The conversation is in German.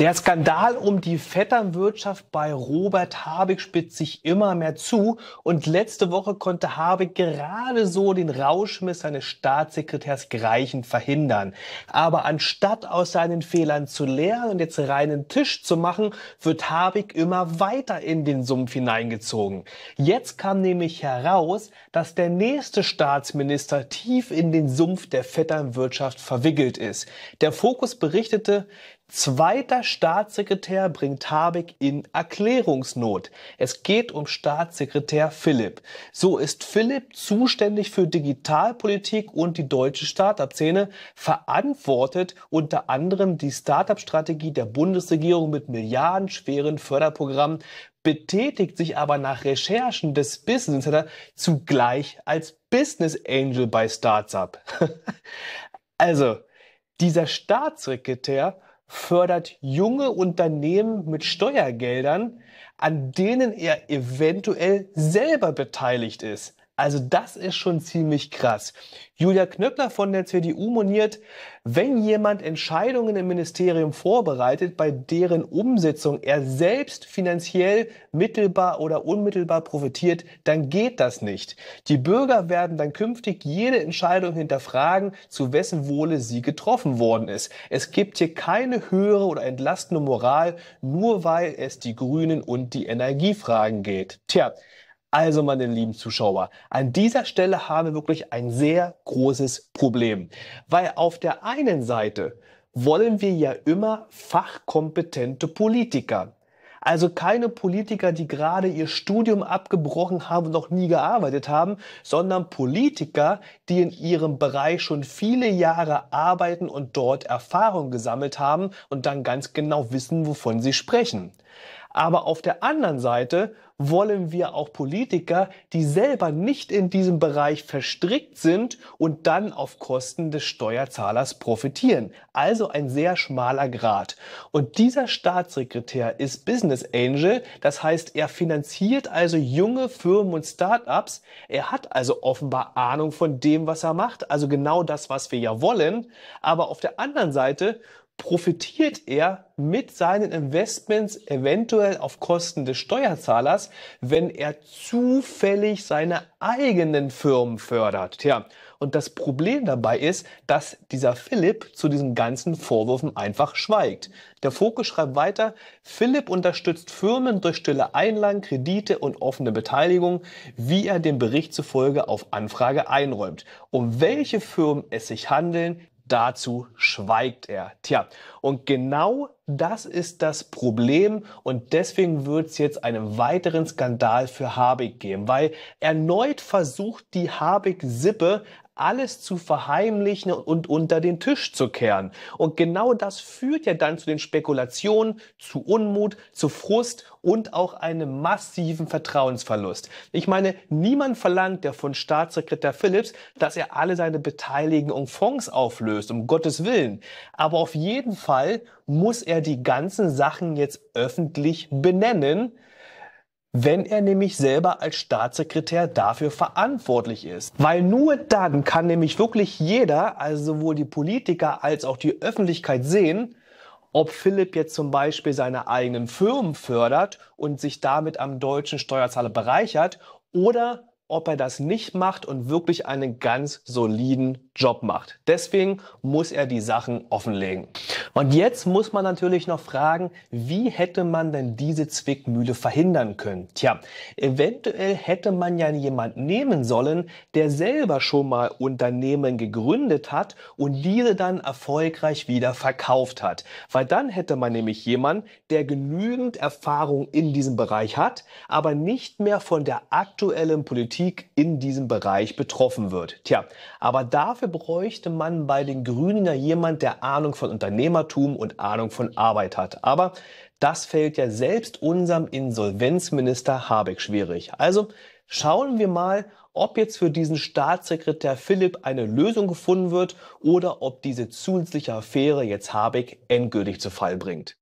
Der Skandal um die Vetternwirtschaft bei Robert Habeck spitzt sich immer mehr zu und letzte Woche konnte Habeck gerade so den Rauschmiss seines Staatssekretärs Greichen verhindern. Aber anstatt aus seinen Fehlern zu lernen und jetzt reinen Tisch zu machen, wird Habeck immer weiter in den Sumpf hineingezogen. Jetzt kam nämlich heraus, dass der nächste Staatsminister tief in den Sumpf der Vetternwirtschaft verwickelt ist. Der Fokus berichtete, Zweiter Staatssekretär bringt Habeck in Erklärungsnot. Es geht um Staatssekretär Philipp. So ist Philipp zuständig für Digitalpolitik und die deutsche Startup-Szene, verantwortet unter anderem die Startup-Strategie der Bundesregierung mit milliardenschweren Förderprogrammen, betätigt sich aber nach Recherchen des Business Center zugleich als Business Angel bei Startup. also, dieser Staatssekretär fördert junge Unternehmen mit Steuergeldern, an denen er eventuell selber beteiligt ist. Also das ist schon ziemlich krass. Julia Knöppler von der CDU moniert, wenn jemand Entscheidungen im Ministerium vorbereitet, bei deren Umsetzung er selbst finanziell mittelbar oder unmittelbar profitiert, dann geht das nicht. Die Bürger werden dann künftig jede Entscheidung hinterfragen, zu wessen Wohle sie getroffen worden ist. Es gibt hier keine höhere oder entlastende Moral, nur weil es die Grünen und die Energiefragen geht. Tja, also, meine lieben Zuschauer, an dieser Stelle haben wir wirklich ein sehr großes Problem, weil auf der einen Seite wollen wir ja immer fachkompetente Politiker. Also keine Politiker, die gerade ihr Studium abgebrochen haben und noch nie gearbeitet haben, sondern Politiker, die in ihrem Bereich schon viele Jahre arbeiten und dort Erfahrung gesammelt haben und dann ganz genau wissen, wovon sie sprechen. Aber auf der anderen Seite wollen wir auch Politiker, die selber nicht in diesem Bereich verstrickt sind und dann auf Kosten des Steuerzahlers profitieren. Also ein sehr schmaler Grad. Und dieser Staatssekretär ist Business Angel, das heißt, er finanziert also junge Firmen und Startups. Er hat also offenbar Ahnung von dem, was er macht, also genau das, was wir ja wollen. Aber auf der anderen Seite profitiert er mit seinen Investments eventuell auf Kosten des Steuerzahlers, wenn er zufällig seine eigenen Firmen fördert. Tja, und das Problem dabei ist, dass dieser Philipp zu diesen ganzen Vorwürfen einfach schweigt. Der Fokus schreibt weiter, Philipp unterstützt Firmen durch stille Einlagen, Kredite und offene Beteiligung, wie er dem Bericht zufolge auf Anfrage einräumt. Um welche Firmen es sich handeln, dazu schweigt er. Tja, und genau das ist das Problem und deswegen wird es jetzt einen weiteren Skandal für Habeck geben, weil erneut versucht die Habeck-Sippe alles zu verheimlichen und unter den Tisch zu kehren. Und genau das führt ja dann zu den Spekulationen, zu Unmut, zu Frust und auch einem massiven Vertrauensverlust. Ich meine, niemand verlangt ja von Staatssekretär Phillips, dass er alle seine beteiligten Fonds auflöst, um Gottes Willen. Aber auf jeden Fall muss er die ganzen Sachen jetzt öffentlich benennen, wenn er nämlich selber als Staatssekretär dafür verantwortlich ist. Weil nur dann kann nämlich wirklich jeder, also sowohl die Politiker als auch die Öffentlichkeit sehen, ob Philipp jetzt zum Beispiel seine eigenen Firmen fördert und sich damit am deutschen Steuerzahler bereichert oder ob er das nicht macht und wirklich einen ganz soliden Job macht. Deswegen muss er die Sachen offenlegen. Und jetzt muss man natürlich noch fragen, wie hätte man denn diese Zwickmühle verhindern können? Tja, eventuell hätte man ja jemand nehmen sollen, der selber schon mal Unternehmen gegründet hat und diese dann erfolgreich wieder verkauft hat. Weil dann hätte man nämlich jemanden, der genügend Erfahrung in diesem Bereich hat, aber nicht mehr von der aktuellen Politik in diesem Bereich betroffen wird. Tja, aber dafür bräuchte man bei den Grünen ja jemand, der Ahnung von Unternehmern Unternehmertum und Ahnung von Arbeit hat. Aber das fällt ja selbst unserem Insolvenzminister Habeck schwierig. Also schauen wir mal, ob jetzt für diesen Staatssekretär Philipp eine Lösung gefunden wird oder ob diese zusätzliche Affäre jetzt Habeck endgültig zu Fall bringt.